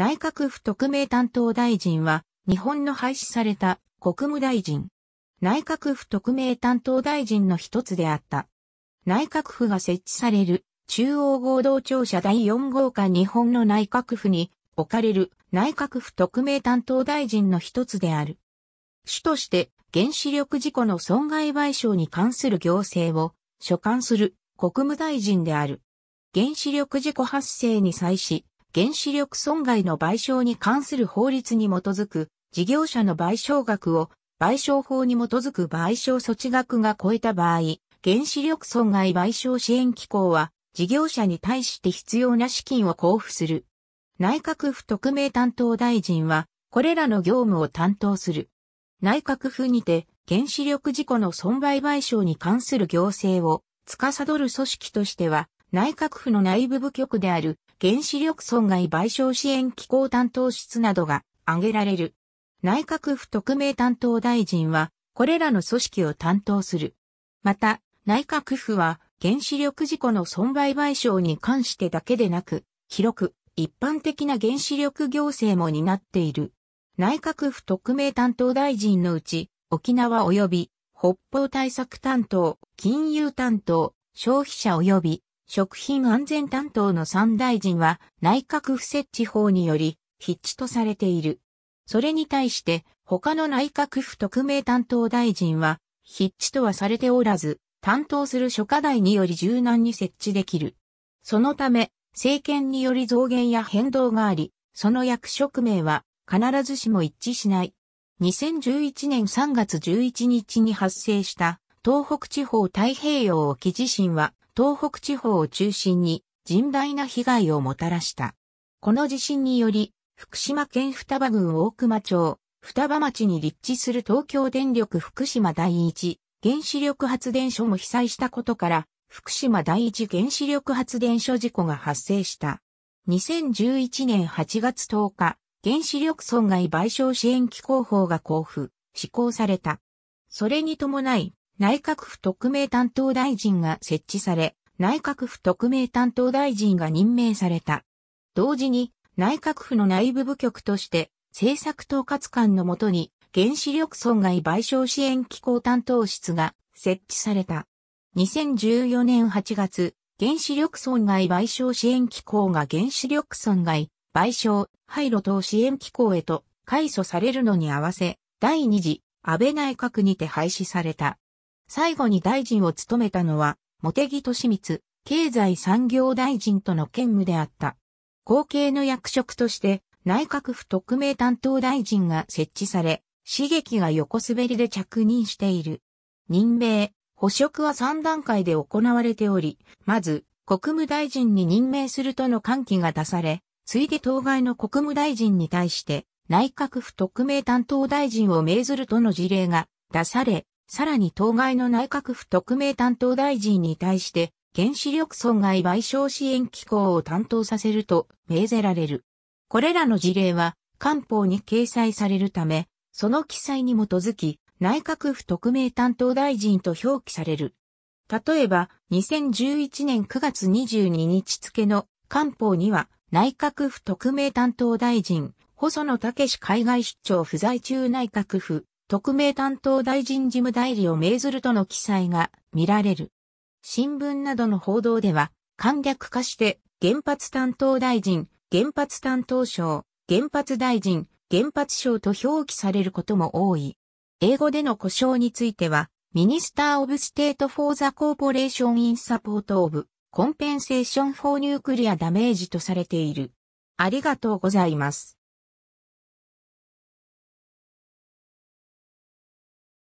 内閣府特命担当大臣は、日本の廃止された国務大臣。内閣府特命担当大臣の一つであった。内閣府が設置される中央合同庁舎第4号館日本の内閣府に置かれる内閣府特命担当大臣の一つである。主として原子力事故の損害賠償に関する行政を所管する国務大臣である。原子力事故発生に際し、原子力損害の賠償に関する法律に基づく事業者の賠償額を賠償法に基づく賠償措置額が超えた場合、原子力損害賠償支援機構は事業者に対して必要な資金を交付する。内閣府特命担当大臣はこれらの業務を担当する。内閣府にて原子力事故の損害賠償に関する行政を司る組織としては内閣府の内部部局である原子力損害賠償支援機構担当室などが挙げられる。内閣府特命担当大臣は、これらの組織を担当する。また、内閣府は、原子力事故の損害賠償に関してだけでなく、広く、一般的な原子力行政も担っている。内閣府特命担当大臣のうち、沖縄及び北方対策担当、金融担当、消費者及び食品安全担当の三大臣は内閣府設置法により筆致とされている。それに対して他の内閣府特命担当大臣は筆致とはされておらず、担当する諸課題により柔軟に設置できる。そのため、政権により増減や変動があり、その役職名は必ずしも一致しない。2011年3月11日に発生した東北地方太平洋沖地震は東北地方を中心に甚大な被害をもたらした。この地震により、福島県双葉郡大熊町、双葉町に立地する東京電力福島第一原子力発電所も被災したことから、福島第一原子力発電所事故が発生した。2011年8月10日、原子力損害賠償支援機構法が交付、施行された。それに伴い、内閣府特命担当大臣が設置され、内閣府特命担当大臣が任命された。同時に、内閣府の内部部局として、政策統括官のもとに、原子力損害賠償支援機構担当室が設置された。2014年8月、原子力損害賠償支援機構が原子力損害賠償廃炉等支援機構へと改組されるのに合わせ、第2次安倍内閣にて廃止された。最後に大臣を務めたのは、茂木敏光、経済産業大臣との兼務であった。後継の役職として、内閣府特命担当大臣が設置され、刺激が横滑りで着任している。任命、補職は3段階で行われており、まず、国務大臣に任命するとの喚起が出され、ついで当該の国務大臣に対して、内閣府特命担当大臣を命ずるとの事例が出され、さらに当該の内閣府特命担当大臣に対して、原子力損害賠償支援機構を担当させると命ぜられる。これらの事例は、官報に掲載されるため、その記載に基づき、内閣府特命担当大臣と表記される。例えば、2011年9月22日付の官報には、内閣府特命担当大臣、細野武海外出張不在中内閣府特命担当大臣事務代理を命ずるとの記載が見られる。新聞などの報道では、簡略化して原発担当大臣、原発担当省、原発大臣、原発省と表記されることも多い。英語での故障については、ミニスター・オブ・ステート・フォー・ザ・コーポレーション・イン・サポート・オブ・コンペンセーション・フォー・ニュークリア・ダメージとされている。ありがとうございます。